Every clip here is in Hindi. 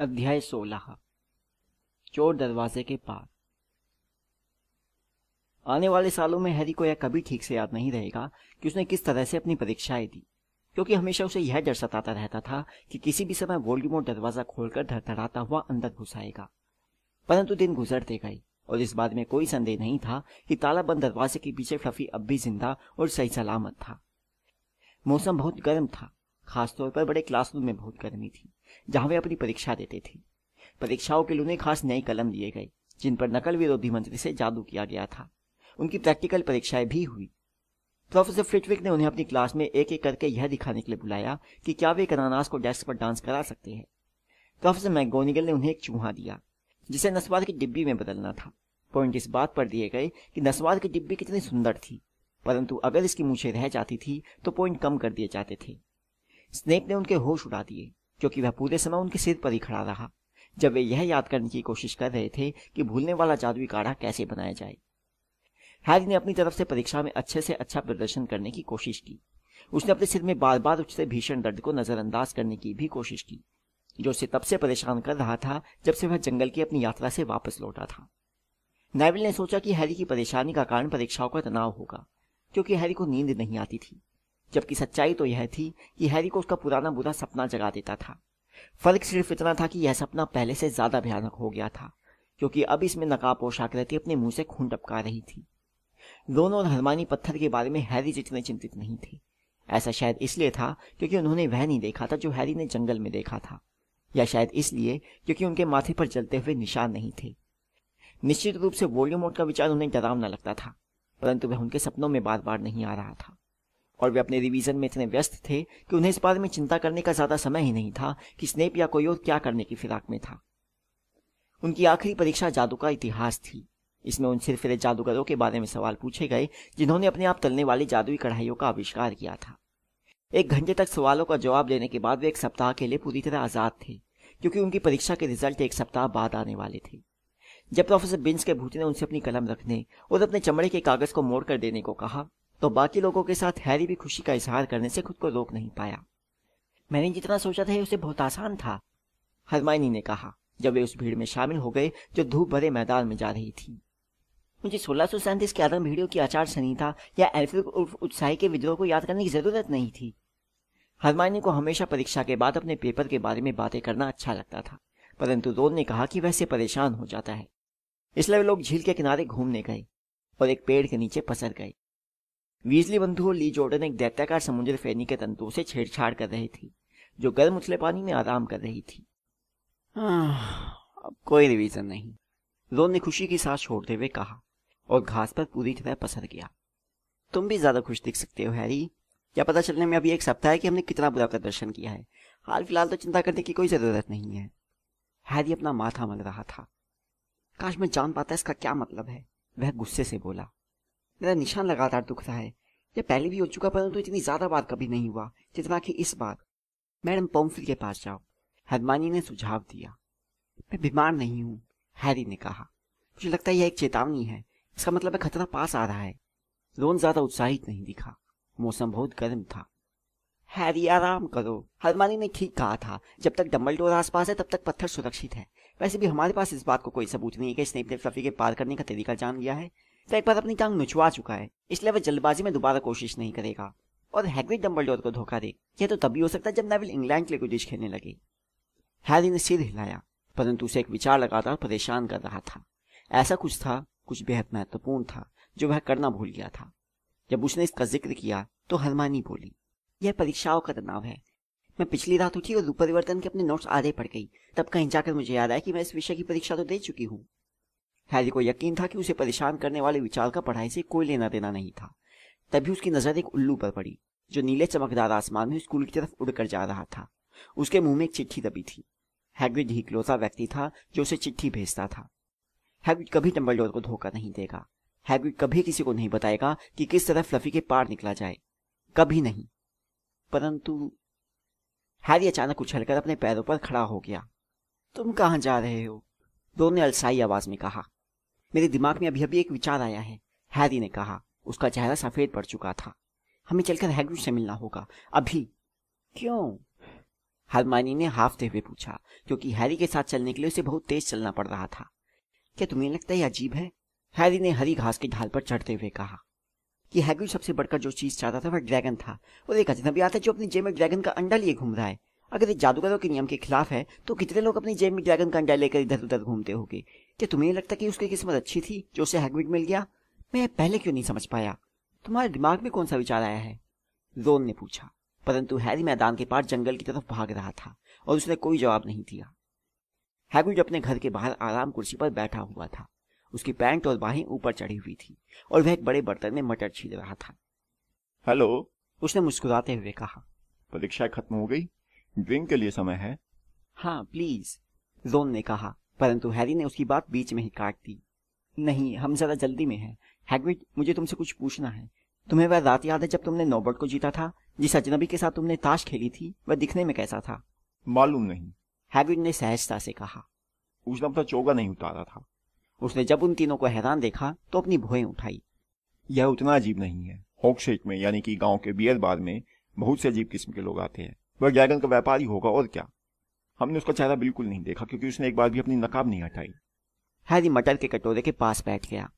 अध्याय सोलह चोर दरवाजे के पार आने वाले सालों में हैरी को यह कभी ठीक से याद नहीं रहेगा कि उसने किस तरह से अपनी परीक्षाएं दी क्योंकि हमेशा उसे यह डर सताता रहता था कि किसी भी समय वोल्डीमोट दरवाजा खोलकर धड़धड़ाता हुआ अंदर घुसाएगा परंतु दिन गुजरते गए और इस बात में कोई संदेह नहीं था कि तालाबंद दरवाजे के पीछे फ्लफी अब भी जिंदा और सही सलामत था मौसम बहुत गर्म था खासतौर पर बड़े क्लासरूम में बहुत गर्मी थी जहां वे अपनी परीक्षा देते थे परीक्षाओं के लिए उन्हें खास नए कलम दिए गए जिन पर नकल विरोधी मंत्री से जादू किया गया था उनकी प्रैक्टिकल परीक्षाएं भी हुई प्रोफेसर फ्रिटविक ने उन्हें अपनी क्लास में एक एक करके यह दिखाने के लिए बुलाया कि क्या वे कनानास को डेस्क पर डांस करा सकते हैं प्रोफेसर मैगोनिगल ने उन्हें एक चूहा दिया जिसे नस्वाद की डिब्बी में बदलना था पॉइंट इस बात पर दिए गए कि नस्वाद की डिब्बी कितनी सुंदर थी परंतु अगर इसकी मूछें रह जाती थी तो पॉइंट कम कर दिए जाते थे स्नेक ने उनके होश उड़ा दिए क्योंकि वह पूरे समय उनके सिर पर ही खड़ा रहा जब वे यह याद करने की कोशिश कर रहे थे कि भूलने वाला जादुई काढ़ा कैसे बनाया जाए हैरी ने अपनी तरफ से परीक्षा में अच्छे से अच्छा प्रदर्शन करने की कोशिश की उसने अपने सिर में बार बार उठते भीषण दर्द को नजरअंदाज करने की भी कोशिश की जो उसे तब से परेशान कर रहा था जब से वह जंगल की अपनी यात्रा से वापस लौटा था नाइविल ने सोचा कि हैरी की परेशानी का कारण परीक्षाओं का तनाव होगा क्योंकि हैरी को नींद नहीं आती थी जबकि सच्चाई तो यह थी कि हैरी को उसका पुराना बुरा सपना जगा देता था फर्क सिर्फ इतना था कि यह सपना पहले से ज्यादा भयानक हो गया था क्योंकि अब इसमें नकाब और शाकृति अपने मुंह से खून टपका रही थी रोन और हरमानी पत्थर के बारे में हैरी जितने चिंतित नहीं थे ऐसा शायद इसलिए था क्योंकि उन्होंने वह नहीं देखा था जो हैरी ने जंगल में देखा था या शायद इसलिए क्योंकि उनके माथे पर जलते हुए निशान नहीं थे निश्चित रूप से वोल्यूमोट का विचार उन्हें डरावना लगता था परंतु वह उनके सपनों में बार बार नहीं आ रहा था और वे अपने रिवीजन में इतने व्यस्त थे कि उन्हें इस बारे में चिंता करने का ज्यादा समय ही नहीं था कि स्नेप या कोई और क्या करने की फिराक में था उनकी आखिरी परीक्षा जादू का इतिहास थी इसमें उन सिरफिरे जादूगरों के बारे में सवाल पूछे गए जिन्होंने अपने आप तलने वाली जादुई कढ़ाइयों का आविष्कार किया था एक घंटे तक सवालों का जवाब देने के बाद वे एक सप्ताह के लिए पूरी तरह आज़ाद थे क्योंकि उनकी परीक्षा के रिजल्ट एक सप्ताह बाद आने वाले थे जब प्रोफेसर बिंस के भूत ने उनसे अपनी कलम रखने और अपने चमड़े के कागज को मोड़ कर देने को कहा तो बाकी लोगों के साथ हैरी भी खुशी का इजहार करने से खुद को रोक नहीं पाया मैंने जितना सोचा था उसे बहुत आसान था हरमाइनी ने कहा जब वे उस भीड़ में शामिल हो गए जो धूप भरे मैदान में जा रही थी मुझे सोलह सौ सैंतीस के आदम भीड़ियों की आचार संहिता या एल्फ्रिक उर्फ उत्साही के विद्रोह को याद करने की जरूरत नहीं थी हरमाइनी को हमेशा परीक्षा के बाद अपने पेपर के बारे में बातें करना अच्छा लगता था परंतु रोन ने कहा कि वैसे परेशान हो जाता है इसलिए वे लोग झील के किनारे घूमने गए और एक पेड़ के नीचे पसर गए वीजली बंधु और ली जोर्डन एक दैत्याकार समुद्र फेनी के तंतुओं से छेड़छाड़ कर रही थी जो गर्म उछले पानी में आराम कर रही थी अब कोई रिवीजन नहीं रोन ने खुशी की सांस छोड़ते हुए कहा और घास पर पूरी तरह पसर गया तुम भी ज्यादा खुश दिख सकते हो हैरी क्या पता चलने में अभी एक सप्ताह है कि हमने कितना बुरा प्रदर्शन किया है हाल फिलहाल तो चिंता करने की कोई ज़रूरत नहीं है हैरी अपना माथा मल रहा था काश मैं जान पाता इसका क्या मतलब है वह गुस्से से बोला मेरा निशान लगातार दुखता है यह पहले भी हो चुका परंतु तो इतनी ज्यादा बार कभी नहीं हुआ जितना कि इस बार मैडम पोम्फिल के पास जाओ हदमानी ने सुझाव दिया मैं बीमार नहीं हूँ हैरी ने कहा मुझे लगता है यह एक चेतावनी है इसका मतलब है खतरा पास आ रहा है लोन ज्यादा उत्साहित नहीं दिखा मौसम बहुत गर्म था हैरी आराम करो हरमानी ने ठीक कहा था जब तक डम्बल डोर पास है तब तक पत्थर सुरक्षित है वैसे भी हमारे पास इस बात को कोई सबूत नहीं है कि स्नेप ने फ्लफी के पार करने का तरीका जान लिया है तो एक बार अपनी टांग नुचवा चुका है इसलिए वह जल्दबाजी में दोबारा कोशिश नहीं करेगा और हैग्रिड डम्बल को धोखा दे यह तो तभी हो सकता है जब नेविल इंग्लैंड के लिए कुछ खेलने लगे हैरी ने सिर हिलाया परंतु उसे एक विचार लगातार परेशान कर रहा था ऐसा कुछ था कुछ बेहद महत्वपूर्ण था जो वह करना भूल गया था जब उसने इसका जिक्र किया तो हरमानी बोली यह परीक्षाओं का तनाव है मैं पिछली रात उठी और रूपरिवर्तन के अपने नोट्स आधे पड़ गई तब कहीं जाकर मुझे याद आया कि मैं इस विषय की परीक्षा तो दे चुकी हूँ हैरी को यकीन था कि उसे परेशान करने वाले विचार का पढ़ाई से कोई लेना देना नहीं था तभी उसकी नजर एक उल्लू पर पड़ी जो नीले चमकदार आसमान में स्कूल की तरफ उड़कर जा रहा था उसके मुंह में एक चिट्ठी दबी थी हैग्रिड ही इकलौता व्यक्ति था जो उसे चिट्ठी भेजता था हैग्रिड कभी डम्बलडोर को धोखा नहीं देगा हैग्रिड कभी किसी को नहीं बताएगा कि किस तरह फ्लफी के पार निकला जाए कभी नहीं परंतु हैरी अचानक उछलकर अपने पैरों पर खड़ा हो गया तुम कहां जा रहे हो दोनों अलसाई आवाज में कहा मेरे दिमाग में अभी अभी एक विचार आया है हैरी ने कहा उसका चेहरा सफेद पड़ चुका था हमें चलकर हैग्रिड से मिलना होगा अभी क्यों हरमानी ने हाफते हुए पूछा क्योंकि हैरी के साथ चलने के लिए उसे बहुत तेज चलना पड़ रहा था क्या तुम्हें लगता है अजीब है हैरी ने हरी घास के ढाल पर चढ़ते हुए कहा कि हैग्रिड सबसे बढ़कर जो चीज चाहता था वह ड्रैगन था और एक अजनबी आता है जो अपनी जेब में ड्रैगन का अंडा लिए घूम रहा है अगर ये जादूगरों के नियम के खिलाफ है तो कितने लोग अपनी जेब में ड्रैगन का अंडा लेकर इधर उधर घूमते होंगे क्या तुम्हें नहीं लगता कि उसकी किस्मत अच्छी थी जो उसे हैगविड मिल गया मैं पहले क्यों नहीं समझ पाया तुम्हारे दिमाग में कौन सा विचार आया है रोन ने पूछा परंतु हैरी मैदान के पार जंगल की तरफ भाग रहा था और उसने कोई जवाब नहीं दिया हैगविड अपने घर के बाहर आराम कुर्सी पर बैठा हुआ था उसकी पैंट और बाहें ऊपर चढ़ी हुई थी और वह एक बड़े बर्तन में मटर छील रहा था हेलो उसने मुस्कुराते हुए कहा परीक्षा खत्म हो गई ड्रिंक के लिए समय है हाँ प्लीज जोन ने कहा परंतु हैरी ने उसकी बात बीच में ही काट दी नहीं हम जरा जल्दी में हैं हैग्रिड मुझे तुमसे कुछ पूछना है तुम्हें वह रात याद है जब तुमने नोबर्ट को जीता था जिस अजनबी के साथ तुमने ताश खेली थी वह दिखने में कैसा था मालूम नहीं हैग्रिड ने सहजता से कहा उसने अपना तो चोगा नहीं उतारा था उसने जब उन तीनों को हैरान देखा तो अपनी भुएं उठाई यह उतना अजीब नहीं है होकशेक में यानी कि गांव के बियर बार में बहुत से अजीब किस्म के लोग आते हैं वह ड्रैगन का व्यापारी होगा और क्या हमने उसका चेहरा बिल्कुल नहीं देखा क्योंकि उसने एक बार भी अपनी नकाब नहीं हटाई हैरी मटर के कटोरे के पास बैठ गया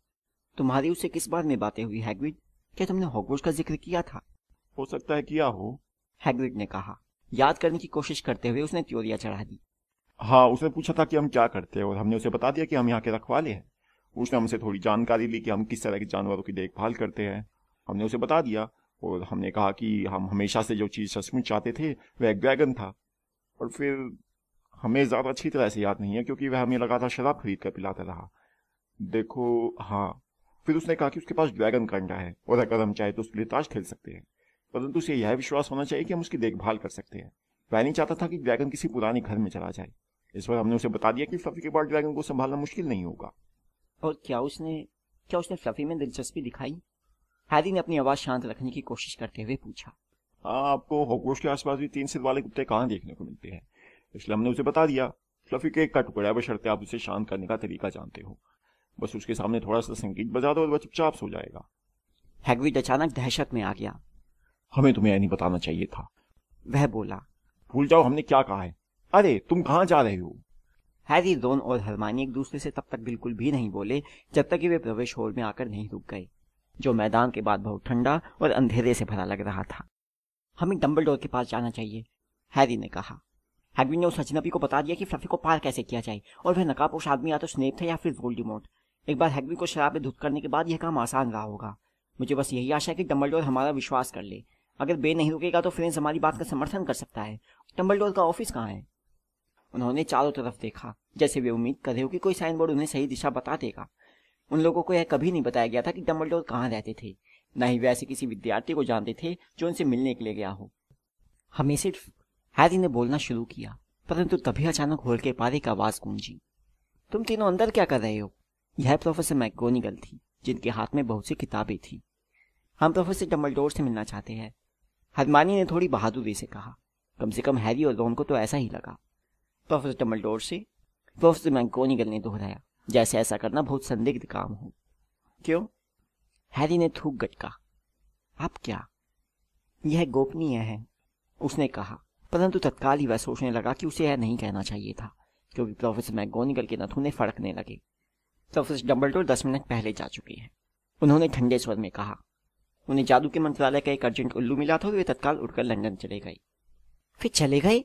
तुम्हारी उससे किस बार में बातें हुई हैग्रिड क्या तुमने हॉगवर्ट्स का जिक्र किया था हो सकता है किया हो हैग्रिड ने कहा याद करने की कोशिश करते हुए उसने त्योरिया चढ़ा दी हाँ उसने पूछा था कि हम क्या करते हैं और हमने उसे बता दिया कि हम यहाँ के रखवाले हैं उसने हमसे थोड़ी जानकारी ली कि हम किस तरह के जानवरों की देखभाल करते हैं हमने उसे बता दिया और हमने कहा कि हम हमेशा से जो चीज़ सचमुच चाहते थे वह एक ड्रैगन था और फिर हमें ज़्यादा अच्छी तरह से याद नहीं है क्योंकि वह हमें लगातार शराब खरीद कर पिलाता रहा देखो हाँ फिर उसने कहा कि उसके पास ड्रैगन का अंडा है और अगर हम चाहे तो उसके लिए ताश खेल सकते हैं परंतु उसे यह विश्वास होना चाहिए कि हम उसकी देखभाल कर सकते हैं वह नहीं चाहता था कि ड्रैगन किसी पुराने घर में चला जाए इस बार हमने उसे बता दिया कि फ्लफी के बाद ड्रैगन को संभालना मुश्किल नहीं होगा और क्या उसने क्या उसने फ्लफी में दिलचस्पी दिखाई हैदी ने अपनी आवाज शांत रखने की कोशिश करते हुए पूछा हाँ आपको होगोश के आसपास भी तीन सिर वाले कुत्ते कहाँ देखने को मिलते हैं इसलिए हमने उसे बता दिया फ्लफी केक का टुकड़ा है बशर्ते आप उसे शांत करने का तरीका जानते हो बस उसके सामने थोड़ा सा संगीत बजा दो और वह चुपचाप सो जाएगा हैगविड अचानक दहशत में आ गया हमें तुम्हें यह नहीं बताना चाहिए था वह बोला भूल जाओ हमने क्या कहा है अरे तुम कहाँ जा रहे हो हैरी रोन और हरमानी एक दूसरे से तब तक बिल्कुल भी नहीं बोले जब तक कि वे प्रवेश हॉल में आकर नहीं रुक गए जो मैदान के बाद बहुत ठंडा और अंधेरे से भरा लग रहा था हमें डम्बल के पास जाना चाहिए हैरी ने कहा हैगविन ने उस अजनबी को बता दिया कि फ्लफी को पार कैसे किया जाए और वह नकाबपोश आदमी या तो स्नेप था या फिर वोल्डीमोट एक बार हैगविन को शराब में धुत करने के बाद यह काम आसान रहा होगा मुझे बस यही आशा है कि डम्बल हमारा विश्वास कर ले अगर बे नहीं रुकेगा तो फ्रेंस हमारी बात का समर्थन कर सकता है डम्बल का ऑफिस कहाँ है उन्होंने चारों तरफ देखा जैसे वे उम्मीद कर रहे हो कि कोई साइन बोर्ड उन्हें सही दिशा बता देगा उन लोगों को यह कभी नहीं बताया गया था कि डम्बलडोर कहाँ रहते थे न ही वे ऐसे किसी विद्यार्थी को जानते थे जो उनसे मिलने के लिए गया हो हमें सिर्फ हैरी ने बोलना शुरू किया परंतु तभी अचानक होल के पारे का आवाज गूंजी तुम तीनों अंदर क्या कर रहे हो यह प्रोफेसर मैकोनिगल थी जिनके हाथ में बहुत सी किताबें थी हम प्रोफेसर डम्बलडोर से मिलना चाहते हैं हरमानी ने थोड़ी बहादुरी से कहा कम से कम हैरी और रोन को तो ऐसा ही लगा प्रोफेसर डम्बलडोर से प्रोफेसर मैकोनिगल ने दोहराया जैसे ऐसा करना बहुत संदिग्ध काम हो क्यों हैरी ने थूक गटका आप क्या यह गोपनीय है उसने कहा परंतु तत्काल ही वह सोचने लगा कि उसे यह नहीं कहना चाहिए था क्योंकि प्रोफेसर मैगोनिकल के नथुने फड़कने लगे प्रोफेसर डम्बलडोर दस मिनट पहले जा चुके हैं उन्होंने ठंडे स्वर में कहा उन्हें जादू के मंत्रालय का एक अर्जेंट उल्लू मिला था वे तत्काल उड़कर लंदन चले गए फिर चले गए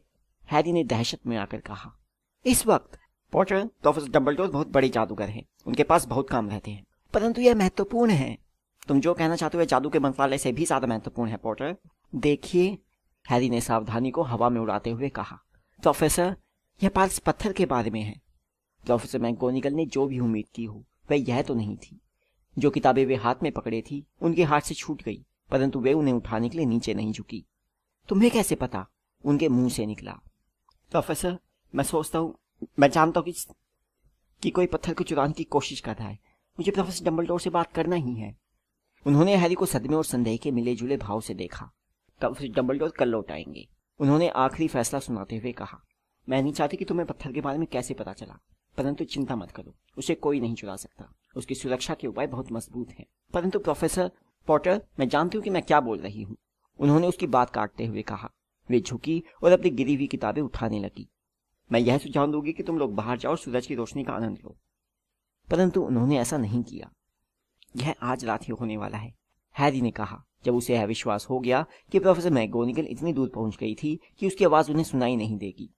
हैरी ने दहशत में आकर कहा इस वक्त पॉटर प्रोफेसर डम्बलडोर बहुत बड़े जादूगर हैं उनके पास बहुत काम रहते हैं परंतु यह महत्वपूर्ण है तुम जो कहना चाहते हो जादू के मंत्रालय से भी ज्यादा महत्वपूर्ण है पॉटर देखिए हैरी ने सावधानी को हवा में उड़ाते हुए कहा प्रोफेसर तो यह पार्स पत्थर के बारे में है प्रोफेसर तो मैगोनिगल ने जो भी उम्मीद की हो वह यह तो नहीं थी जो किताबें वे हाथ में पकड़े थी उनके हाथ से छूट गई परंतु वे उन्हें उठाने के लिए नीचे नहीं झुकी तुम्हें कैसे पता उनके मुंह से निकला प्रोफेसर तो मैं सोचता हूँ मैं जानता हूँ कि, कि कोई पत्थर को चुराने की कोशिश कर रहा है मुझे प्रोफेसर तो डम्बल से बात करना ही है उन्होंने हैरी को सदमे और संदेह के मिले जुले भाव से देखा प्रोफेसर डम्बलडोर कल लौट आएंगे उन्होंने आखिरी फैसला सुनाते हुए कहा मैं नहीं चाहती कि तुम्हें पत्थर के बारे में कैसे पता चला परंतु चिंता मत करो उसे कोई नहीं चुरा सकता उसकी सुरक्षा के उपाय बहुत मजबूत हैं परंतु प्रोफेसर पॉटर मैं जानती हूँ कि मैं क्या बोल रही हूँ उन्होंने उसकी बात काटते हुए कहा वे झुकी और अपनी गिरी हुई किताबें उठाने लगी मैं यह सुझाव दूंगी कि तुम लोग बाहर जाओ और सूरज की रोशनी का आनंद लो परंतु उन्होंने ऐसा नहीं किया यह आज रात ही होने वाला है हैरी ने कहा जब उसे यह विश्वास हो गया कि प्रोफेसर मैगोनिकल इतनी दूर पहुंच गई थी कि उसकी आवाज उन्हें सुनाई नहीं देगी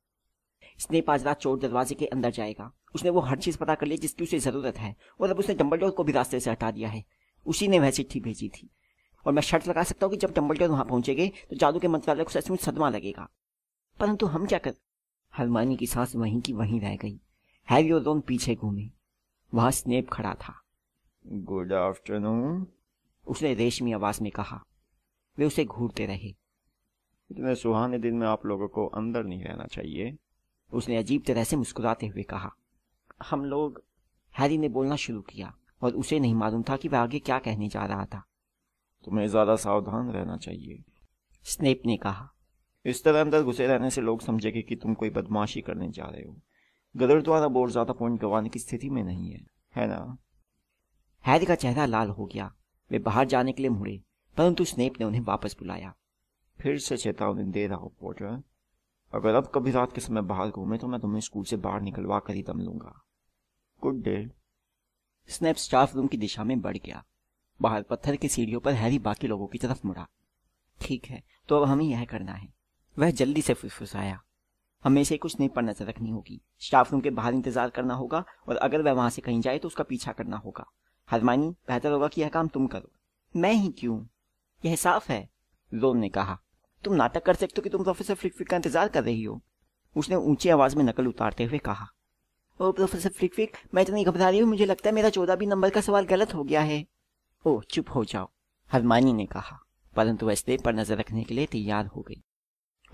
इसने पांच रात चोर दरवाजे के अंदर जाएगा उसने वो हर चीज पता कर ली जिसकी उसे जरूरत है और अब उसने डम्बलडोर को भी रास्ते से हटा दिया है उसी ने वह चिट्ठी भेजी थी और मैं शर्त लगा सकता हूँ कि जब डम्बलडोर वहां पहुंचेगे तो जादू के मंत्रालय को सचमुच सदमा लगेगा परंतु हम क्या कर हरमानी की सांस वहीं की वहीं रह गई हैरी और रोन पीछे घूमे वहां स्नेप खड़ा था गुड आफ्टरनून उसने रेशमी आवाज में कहा वे उसे घूरते रहे इतने सुहाने दिन में आप लोगों को अंदर नहीं रहना चाहिए उसने अजीब तरह से मुस्कुराते हुए कहा हम लोग हैरी ने बोलना शुरू किया और उसे नहीं मालूम था कि वह आगे क्या कहने जा रहा था तुम्हें ज्यादा सावधान रहना चाहिए स्नेप ने कहा इस तरह अंदर घुसे रहने से लोग समझेंगे कि तुम कोई बदमाशी करने जा रहे हो गदर द्वारा बोर्ड ज्यादा पॉइंट गंवाने की स्थिति में नहीं है है ना हैरी का चेहरा लाल हो गया वे बाहर जाने के लिए मुड़े परंतु स्नेप ने उन्हें वापस बुलाया फिर से चेतावनी दे रहा हो पोटर अगर अब कभी रात के समय बाहर घूमे तो मैं तुम्हें स्कूल से बाहर निकलवा कर ही दम लूंगा good day Snape staff room की दिशा में बढ़ गया बाहर पत्थर की सीढ़ियों पर हैरी बाकी लोगों की तरफ मुड़ा ठीक है तो अब हमें यह करना है वह जल्दी से फुसफुसाया हमें इसे कुछ नहीं पर नजर रखनी होगी स्टाफ रूम के बाहर इंतजार करना होगा और अगर वह वहां से कहीं जाए तो उसका पीछा करना होगा हरमानी बेहतर होगा कि यह काम तुम करो मैं ही क्यों यह साफ है रोम ने कहा तुम नाटक कर सकते हो कि तुम प्रोफेसर फ्रिकफिक का इंतजार कर रही हो उसने ऊंची आवाज में नकल उतारते हुए कहा ओ प्रोफेसर फ्रिकफिक मैं इतनी घबरा रही हूँ मुझे लगता है मेरा चौदहवीं नंबर का सवाल गलत हो गया है ओ चुप हो जाओ हरमानी ने कहा परंतु वह स्टेप पर नजर रखने के लिए तैयार हो गई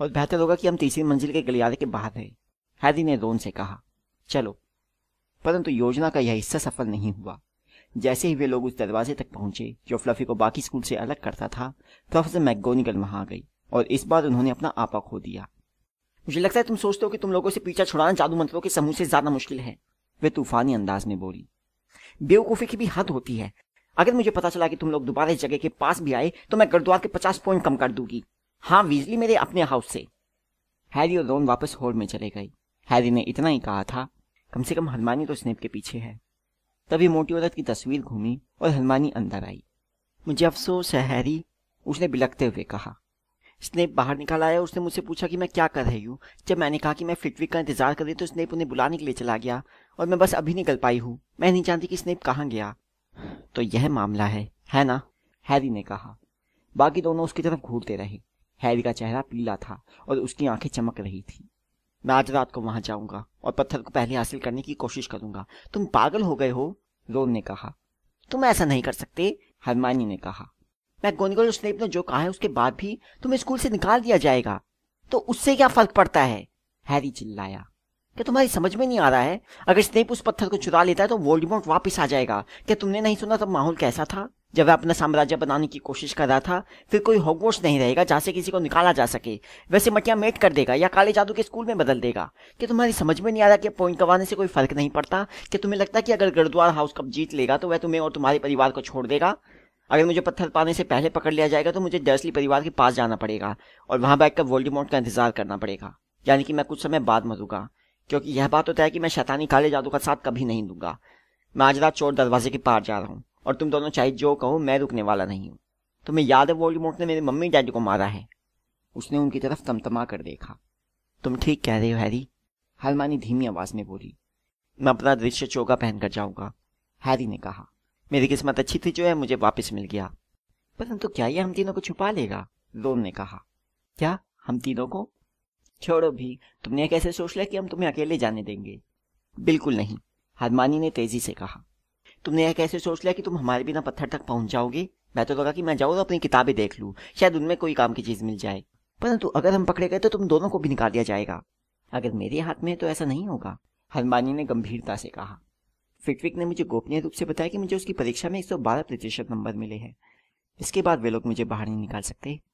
और बेहतर होगा कि हम तीसरी मंजिल के गलियारे के बाहर रहे हैदी ने रोन से कहा चलो परंतु योजना का यह हिस्सा सफल नहीं हुआ जैसे ही वे लोग उस दरवाजे तक पहुंचे जो फ्लफी को बाकी स्कूल से अलग करता था प्रोफेसर मैगोनिकल वहां आ गई और इस बार उन्होंने अपना आपा खो दिया मुझे लगता है तुम सोचते हो कि तुम लोगों से पीछा छुड़ाना जादू मंत्रों के समूह से ज्यादा मुश्किल है वे तूफानी अंदाज में बोली बेवकूफी की भी हद होती है अगर मुझे पता चला कि तुम लोग दोबारा इस जगह के पास भी आए तो मैं गुरुद्वार के पचास पॉइंट कम कर दूंगी हाँ वीजली मेरे अपने हाउस से हैरी और रोन वापस हॉल में चले गए हैरी ने इतना ही कहा था कम से कम हनुमानी तो स्नेप के पीछे है तभी मोटी औरत की तस्वीर घूमी और हनुमानी अंदर आई मुझे अफसोस है हैरी उसने बिलकते हुए कहा स्नेप बाहर निकल आया उसने मुझसे पूछा कि मैं क्या कर रही हूँ जब मैंने कहा कि मैं फिटविक का इंतजार कर रही तो स्नेप उन्हें बुलाने के लिए चला गया और मैं बस अभी निकल पाई हूँ मैं नहीं जानती कि स्नेप कहाँ गया तो यह मामला है है ना हैरी ने कहा बाकी दोनों उसकी तरफ घूरते रहे हैरी का चेहरा पीला था और उसकी आंखें चमक रही थी मैं आज रात को वहां जाऊंगा और पत्थर को पहले हासिल करने की कोशिश करूंगा तुम पागल हो गए हो रोन ने कहा तुम ऐसा नहीं कर सकते हरमानी ने कहा मैं गोनगोल स्नेप ने जो कहा है उसके बाद भी तुम्हें स्कूल से निकाल दिया जाएगा तो उससे क्या फर्क पड़ता है हैरी चिल्लाया क्या तुम्हारी समझ में नहीं आ रहा है अगर स्नेप उस पत्थर को चुरा लेता है तो वोल्डिमोट वापस आ जाएगा क्या तुमने नहीं सुना तब माहौल कैसा था जब वह अपना साम्राज्य बनाने की कोशिश कर रहा था फिर कोई हॉगवर्ट्स नहीं रहेगा जहां से किसी को निकाला जा सके वैसे मटिया मेट कर देगा या काले जादू के स्कूल में बदल देगा क्या तुम्हारी समझ में नहीं आ रहा कि पॉइंट गंवाने से कोई फर्क नहीं पड़ता कि तुम्हें लगता है कि अगर गरद्वार हाउस कप जीत लेगा तो वह तुम्हें और तुम्हारे परिवार को छोड़ देगा अगर मुझे पत्थर पाने से पहले पकड़ लिया जाएगा तो मुझे डर्सली परिवार के पास जाना पड़ेगा और वहां बैठकर वोल्डीमोट का इंतजार करना पड़ेगा यानी कि मैं कुछ समय बाद मरूंगा क्योंकि यह बात होता तो है कि मैं शैतानी काले जादू का साथ कभी नहीं दूंगा मैं आज रात चोर दरवाजे के पार जा रहा हूँ और तुम दोनों चाहे जो कहो मैं रुकने वाला नहीं हूँ तुम्हें याद है वोल्डमोर्ट ने मेरे मम्मी डैडी को मारा है उसने उनकी तरफ तमतमा कर देखा तुम ठीक कह रहे हो हैरी हलमानी धीमी आवाज में बोली मैं अपना दृश्य चोगा पहनकर जाऊंगा हैरी ने कहा मेरी किस्मत अच्छी थी जो है मुझे वापस मिल गया परंतु क्या यह हम तीनों को छुपा लेगा रोन ने कहा क्या हम तीनों को छोड़ो भी तुमने कैसे सोच लिया कि हम तुम्हें अकेले जाने देंगे बिल्कुल नहीं हदमानी ने तेजी से कहा तुमने यह कैसे सोच लिया कि तुम हमारे बिना पत्थर तक पहुंच जाओगे मैं तो लगा कि मैं जाऊँ अपनी किताबें देख लूँ शायद उनमें कोई काम की चीज मिल जाए परंतु अगर हम पकड़े गए तो तुम दोनों को भी निकाल दिया जाएगा अगर मेरे हाथ में है तो ऐसा नहीं होगा हनुमानी ने गंभीरता से कहा फिटविक ने मुझे गोपनीय रूप से बताया कि मुझे उसकी परीक्षा में 112 प्रतिशत नंबर मिले हैं इसके बाद वे लोग मुझे बाहर नहीं निकाल सकते